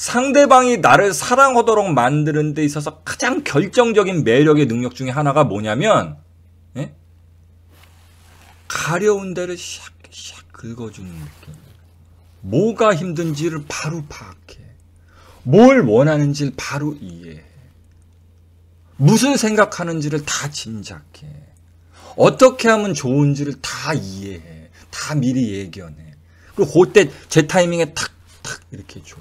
상대방이 나를 사랑하도록 만드는 데 있어서 가장 결정적인 매력의 능력 중에 하나가 뭐냐면 예? 가려운 데를 샥 샥 긁어주는 느낌 뭐가 힘든지를 바로 파악해 뭘 원하는지를 바로 이해해 무슨 생각하는지를 다 짐작해 어떻게 하면 좋은지를 다 이해해 다 미리 예견해 그리고 그때 제 타이밍에 탁탁 이렇게 줘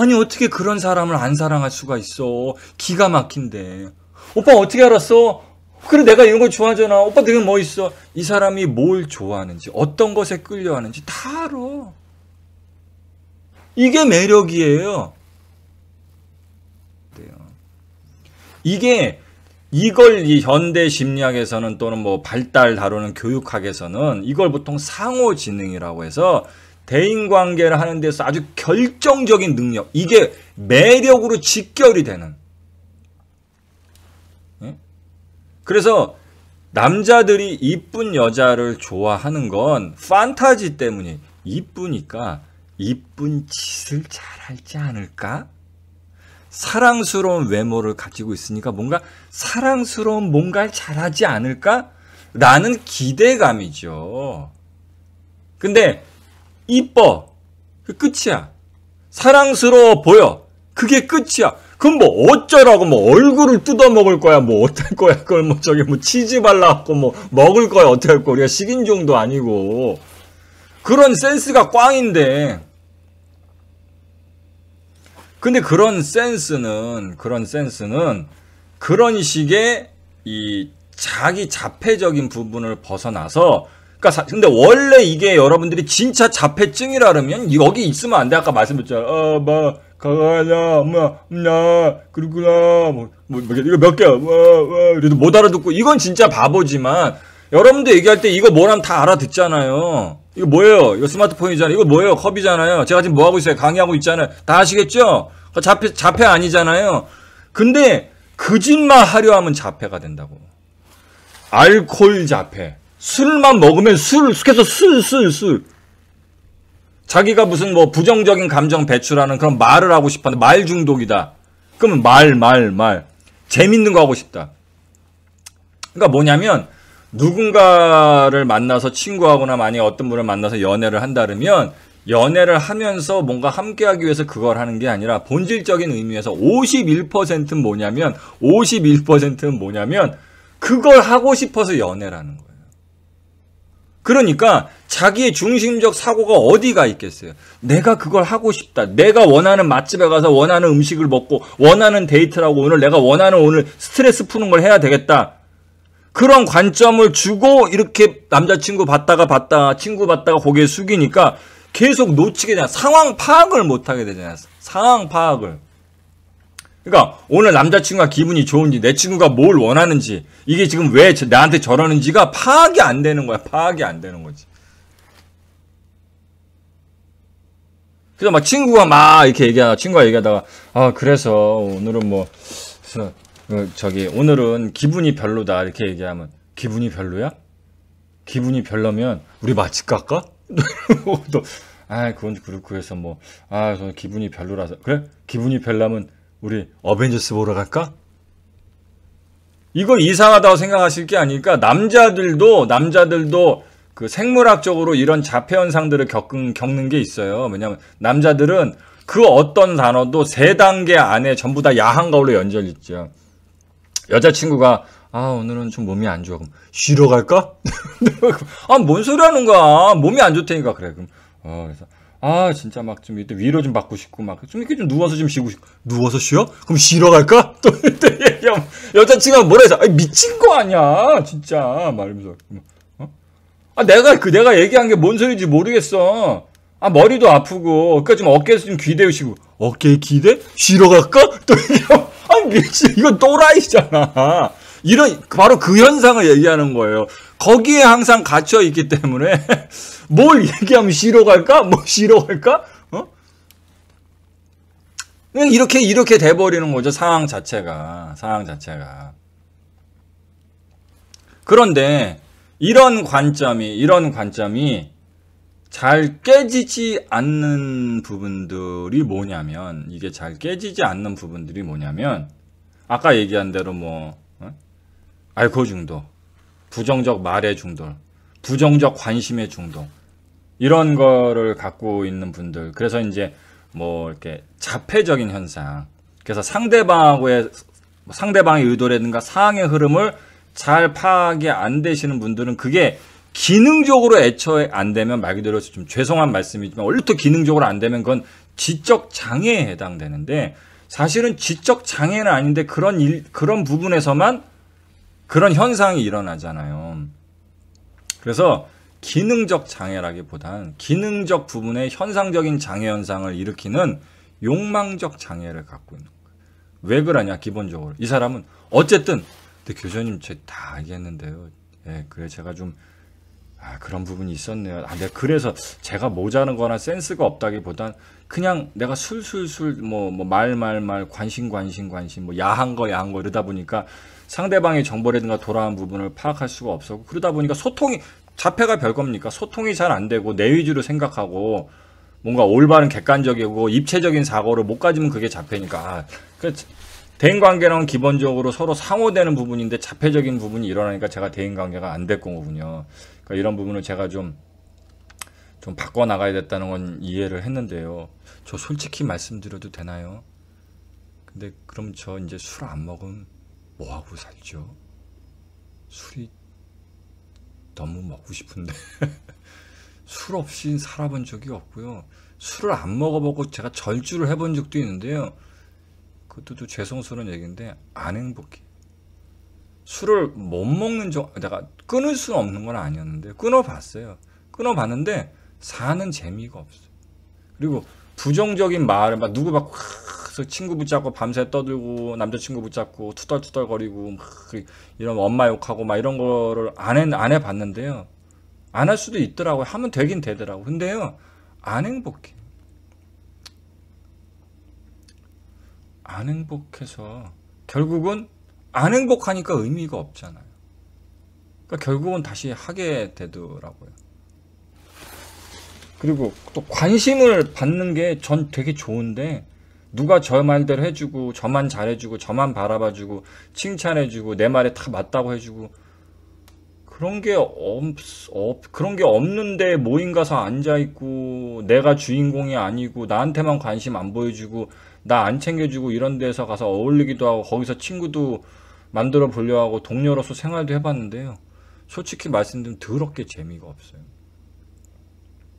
아니 어떻게 그런 사람을 안 사랑할 수가 있어. 기가 막힌데. 오빠 어떻게 알았어? 그래 내가 이런 걸 좋아하잖아. 오빠 되게 멋있어. 뭐 이 사람이 뭘 좋아하는지 어떤 것에 끌려하는지 다 알아. 이게 매력이에요. 이게 이걸 이 현대 심리학에서는 또는 뭐 발달 다루는 교육학에서는 이걸 보통 상호지능이라고 해서 대인관계를 하는 데서 아주 결정적인 능력 이게 매력으로 직결이 되는 예? 그래서 남자들이 이쁜 여자를 좋아하는 건 판타지 때문에 이쁘니까 이쁜 짓을 잘할지 않을까? 사랑스러운 외모를 가지고 있으니까 뭔가 사랑스러운 뭔가를 잘하지 않을까? 라는 기대감이죠. 근데 이뻐. 그 끝이야. 사랑스러워 보여. 그게 끝이야. 그럼 뭐 어쩌라고 뭐 얼굴을 뜯어먹을 거야 뭐 어떨 거야 그걸 뭐 저기 뭐 치즈 발라갖고 뭐 먹을 거야 어떻 거야 우리가 식인종도 아니고 그런 센스가 꽝인데 근데 그런 센스는 그런 센스는 그런 식의 이 자기 자폐적인 부분을 벗어나서 그러니까 사, 근데 원래 이게 여러분들이 진짜 자폐증이라 면 여기 있으면 안 돼. 아까 말씀드렸잖아. 어, 뭐 가가야, 엄마, 엄마, 그리구나 뭐, 뭐, 뭐 이거 몇 개야. 와, 뭐, 와. 뭐, 그래도 못 알아듣고 이건 진짜 바보지만 여러분들 얘기할 때 이거 뭐라면 다 알아듣잖아요. 이거 뭐예요? 이거 스마트폰이잖아요. 이거 뭐예요? 컵이잖아요. 제가 지금 뭐 하고 있어요? 강의하고 있잖아요. 다 아시겠죠? 그러니까 자폐 자폐 아니잖아요. 근데 거짓말 하려 하면 자폐가 된다고. 알콜 자폐. 술만 먹으면 술, 계속 술, 술, 술. 자기가 무슨 뭐 부정적인 감정 배출하는 그런 말을 하고 싶었는데 말 중독이다. 그러면 말, 말, 말. 재밌는 거 하고 싶다. 그러니까 뭐냐면 누군가를 만나서 친구하거나 만약에 어떤 분을 만나서 연애를 한다면 연애를 하면서 뭔가 함께하기 위해서 그걸 하는 게 아니라 본질적인 의미에서 51%는 뭐냐면 51%는 뭐냐면 그걸 하고 싶어서 연애라는 거예요. 그러니까 자기의 중심적 사고가 어디가 있겠어요? 내가 그걸 하고 싶다. 내가 원하는 맛집에 가서 원하는 음식을 먹고 원하는 데이트라고 오늘 내가 원하는 오늘 스트레스 푸는 걸 해야 되겠다. 그런 관점을 주고 이렇게 남자친구 봤다가 봤다 친구 봤다가 고개 숙이니까 계속 놓치게 되잖 상황 파악을 못하게 되잖아. 요 상황 파악을. 그러니까 오늘 남자친구가 기분이 좋은지 내 친구가 뭘 원하는지 이게 지금 왜 나한테 저러는지가 파악이 안 되는 거야. 파악이 안 되는 거지. 그래서 막 친구가 막 이렇게 얘기하다 친구가 얘기하다가 아 그래서 오늘은 뭐 그 저기 오늘은 기분이 별로다 이렇게 얘기하면 기분이 별로야? 기분이 별로면 우리 맛집 갈까? 또아 그건 그렇고 해서 뭐 아 기분이 별로라서 그래? 기분이 별로면 우리 어벤져스 보러 갈까? 이거 이상하다고 생각하실 게 아니니까 남자들도 남자들도 그 생물학적으로 이런 자폐 현상들을 겪은, 겪는 게 있어요. 왜냐하면 남자들은 그 어떤 단어도 세 단계 안에 전부 다 야한 걸로 연결있죠. 여자친구가 아 오늘은 좀 몸이 안 좋아 그럼 쉬러 갈까? 아 뭔 소리 하는 거야 몸이 안 좋다니까 그래 그럼 어 그래서 아 진짜 막 좀 이때 위로 좀 받고 싶고 막 좀 이렇게 좀 누워서 좀 쉬고 싶고 누워서 쉬어? 그럼 쉬러 갈까? 또 이때 여자친구가 뭐라 해서 아니, 미친 거 아니야 진짜 말면서 뭐, 어? 아 내가 그 내가 얘기한 게 뭔 소리인지 모르겠어 아 머리도 아프고 그러니까 좀 어깨에서 좀 기대우시고 어깨에 기대? 쉬러 갈까? 또아 미친 이건 또라이잖아 이런 바로 그 현상을 얘기하는 거예요 거기에 항상 갇혀 있기 때문에 뭘 얘기하면 싫어 갈까? 뭐 싫어 갈까? 어? 그 이렇게 이렇게 돼 버리는 거죠. 상황 자체가. 상황 자체가. 그런데 이런 관점이 이런 관점이 잘 깨지지 않는 부분들이 뭐냐면 이게 잘 깨지지 않는 부분들이 뭐냐면 아까 얘기한 대로 뭐 어? 알코올 중독 부정적 말의 중독, 부정적 관심의 중독 이런 거를 갖고 있는 분들 그래서 이제 뭐 이렇게 자폐적인 현상 그래서 상대방의 하고 상대방의 의도라든가 상황의 흐름을 잘 파악이 안 되시는 분들은 그게 기능적으로 애초에 안 되면 말 그대로 좀 죄송한 말씀이지만 원래부터 기능적으로 안 되면 그건 지적 장애에 해당되는데 사실은 지적 장애는 아닌데 그런 일, 그런 부분에서만 그런 현상이 일어나잖아요. 그래서 기능적 장애라기보단 기능적 부분에 현상적인 장애 현상을 일으키는 욕망적 장애를 갖고 있는 거예요. 왜 그러냐 기본적으로 이 사람은 어쨌든 근데 교수님 제다 알겠는데요. 예, 그래 제가 좀 아, 그런 부분이 있었네요. 아, 내가 네, 그래서 제가 모자는 거나 센스가 없다기보단 그냥 내가 술술술 뭐뭐 뭐 말, 말, 말, 관심 관심 관심 뭐 야한 거 야한 거 이러다 보니까 상대방의 정보라든가 돌아온 부분을 파악할 수가 없었고 그러다 보니까 소통이 자폐가 별 겁니까? 소통이 잘 안 되고 내 위주로 생각하고 뭔가 올바른 객관적이고 입체적인 사고를 못 가지면 그게 자폐니까 아, 대인관계는 기본적으로 서로 상호되는 부분인데 자폐적인 부분이 일어나니까 제가 대인관계가 안될 거군요. 그러니까 이런 부분을 제가 좀 좀 바꿔나가야 됐다는 건 이해를 했는데요. 저 솔직히 말씀드려도 되나요? 근데 그럼 저 이제 술 안 먹음. 뭐하고 살죠? 술이 너무 먹고 싶은데 술 없이 살아본 적이 없고요. 술을 안 먹어보고 제가 절주를 해본 적도 있는데요. 그것도 죄송스러운 얘기인데 안 행복해. 술을 못 먹는 적 내가 끊을 수는 없는 건 아니었는데 끊어봤어요. 끊어봤는데 사는 재미가 없어요. 그리고 부정적인 말을 막 누구 막그 친구 붙잡고 밤새 떠들고 남자친구 붙잡고 투덜투덜거리고 막 그 이런 엄마 욕하고 막 이런 거를 안해안 안 해봤는데요. 안 할 수도 있더라고요. 하면 되긴 되더라고. 요 근데요 안 행복해. 안 행복해서 결국은 안 행복하니까 의미가 없잖아요. 그러니까 결국은 다시 하게 되더라고요. 그리고 또 관심을 받는 게 전 되게 좋은데 누가 저 말대로 해주고 저만 잘해주고 저만 바라봐주고 칭찬해주고 내 말에 다 맞다고 해주고 그런 게 없, 없 그런 게 없는데 모임 가서 앉아 있고 내가 주인공이 아니고 나한테만 관심 안 보여주고 나 안 챙겨주고 이런 데서 가서 어울리기도 하고 거기서 친구도 만들어 보려 하고 동료로서 생활도 해봤는데요. 솔직히 말씀드리면 더럽게 재미가 없어요.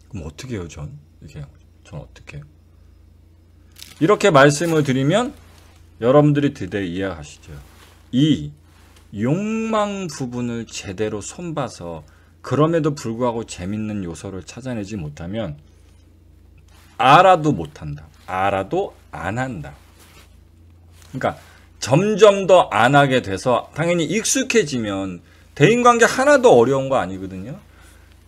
그럼 어떻게 해요, 전? 이게 전 어떻게 해요? 이렇게 말씀을 드리면 여러분들이 드디어 이해하시죠. 이 욕망 부분을 제대로 손봐서 그럼에도 불구하고 재밌는 요소를 찾아내지 못하면 알아도 못한다. 알아도 안 한다. 그러니까 점점 더 안 하게 돼서 당연히 익숙해지면 대인관계 하나도 어려운 거 아니거든요.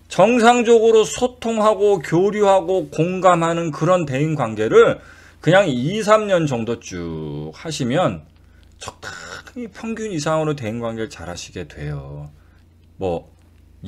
정상적으로 소통하고 교류하고 공감하는 그런 대인관계를 그냥 2, 3년 정도 쭉 하시면 적당히 평균 이상으로 대인 관계를 잘 하시게 돼요. 뭐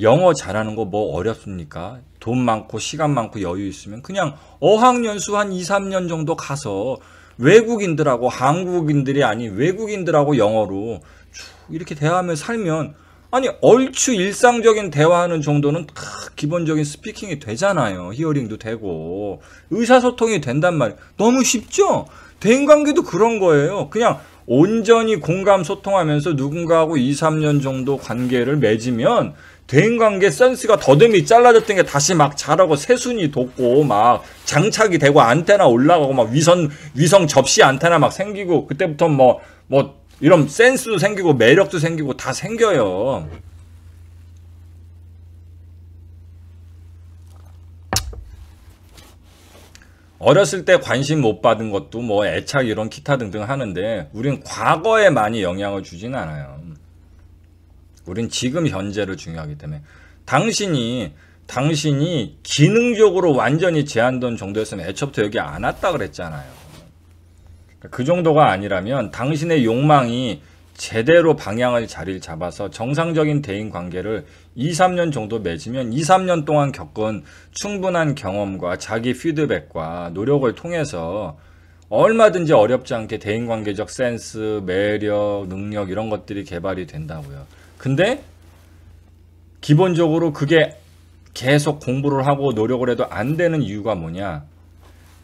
영어 잘하는 거 뭐 어렵습니까? 돈 많고 시간 많고 여유 있으면 그냥 어학연수 한 2, 3년 정도 가서 외국인들하고 한국인들이 아닌 외국인들하고 영어로 쭉 이렇게 대화하며 살면 아니 얼추 일상적인 대화하는 정도는 다 기본적인 스피킹이 되잖아요. 히어링도 되고 의사소통이 된단 말이에요. 너무 쉽죠? 대인관계도 그런 거예요. 그냥 온전히 공감 소통하면서 누군가하고 2, 3년 정도 관계를 맺으면 대인관계 센스가 더듬이 잘라졌던 게 다시 막 자라고 새순이 돋고 막 장착이 되고 안테나 올라가고 막 위선 위성 접시 안테나 막 생기고 그때부터 뭐뭐 뭐, 뭐 이런 센스도 생기고 매력도 생기고 다 생겨요. 어렸을 때 관심 못 받은 것도 뭐 애착 이런 기타 등등 하는데 우린 과거에 많이 영향을 주진 않아요. 우린 지금 현재를 중요하기 때문에 당신이 당신이 기능적으로 완전히 제한된 정도였으면 애초부터 여기 안 왔다 그랬잖아요. 그러니까 그 정도가 아니라면 당신의 욕망이 제대로 방향을 자리를 잡아서 정상적인 대인 관계를 2, 3년 정도 맺으면 2, 3년 동안 겪은 충분한 경험과 자기 피드백과 노력을 통해서 얼마든지 어렵지 않게 대인 관계적 센스, 매력, 능력 이런 것들이 개발이 된다고요. 근데 기본적으로 그게 계속 공부를 하고 노력을 해도 안 되는 이유가 뭐냐?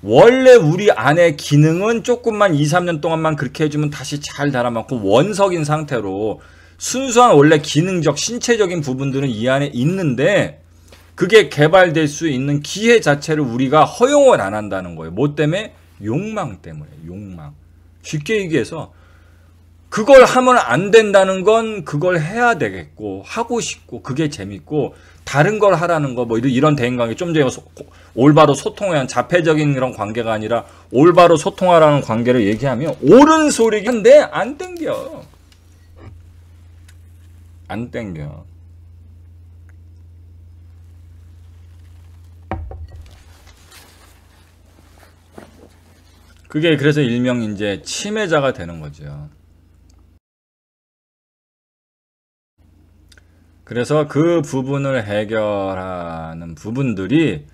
원래 우리 안에 기능은 조금만 2, 3년 동안만 그렇게 해주면 다시 잘 달아맞고 원석인 상태로 순수한 원래 기능적 신체적인 부분들은 이 안에 있는데 그게 개발될 수 있는 기회 자체를 우리가 허용을 안 한다는 거예요. 뭐 때문에? 욕망 때문에 욕망. 쉽게 얘기해서 그걸 하면 안 된다는 건 그걸 해야 되겠고 하고 싶고 그게 재밌고 다른 걸 하라는 거 뭐 이런, 이런 대인 관계 좀 전에 소, 올바로 소통해한 자폐적인 그런 관계가 아니라 올바로 소통하라는 관계를 얘기하면 옳은 소리긴데 안 땡겨 안 땡겨 그게 그래서 일명 이제 침해자가 되는 거죠. 그래서 그 부분을 해결하는 부분들이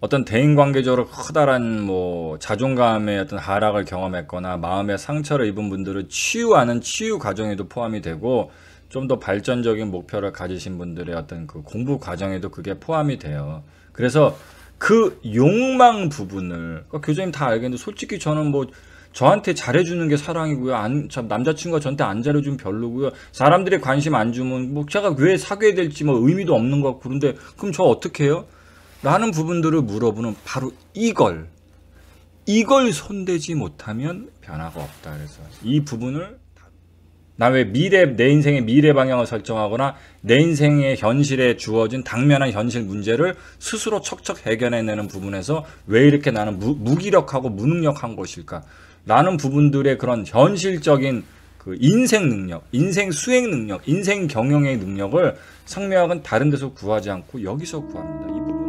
어떤 대인관계적으로 커다란 뭐 자존감의 어떤 하락을 경험했거나 마음의 상처를 입은 분들을 치유하는 치유 과정에도 포함이 되고 좀 더 발전적인 목표를 가지신 분들의 어떤 그 공부 과정에도 그게 포함이 돼요. 그래서 그 욕망 부분을 그 교수님 다 알겠는데 솔직히 저는 뭐 저한테 잘해주는 게 사랑이고요. 안, 참, 남자친구가 저한테 안 잘해주면 별로고요. 사람들이 관심 안 주면, 뭐, 제가 왜 사귀어야 될지 뭐 의미도 없는 것 같고, 그런데, 그럼 저 어떻게 해요? 라는 부분들을 물어보는 바로 이걸. 이걸 손대지 못하면 변화가 없다. 그래서 이 부분을 나 왜 미래, 내 인생의 미래 방향을 설정하거나 내 인생의 현실에 주어진 당면한 현실 문제를 스스로 척척 해결해내는 부분에서 왜 이렇게 나는 무, 무기력하고 무능력한 것일까? 라는 부분들의 그런 현실적인 그 인생 능력, 인생 수행 능력, 인생 경영의 능력을 성미학은 다른 데서 구하지 않고 여기서 구합니다. 이 부분.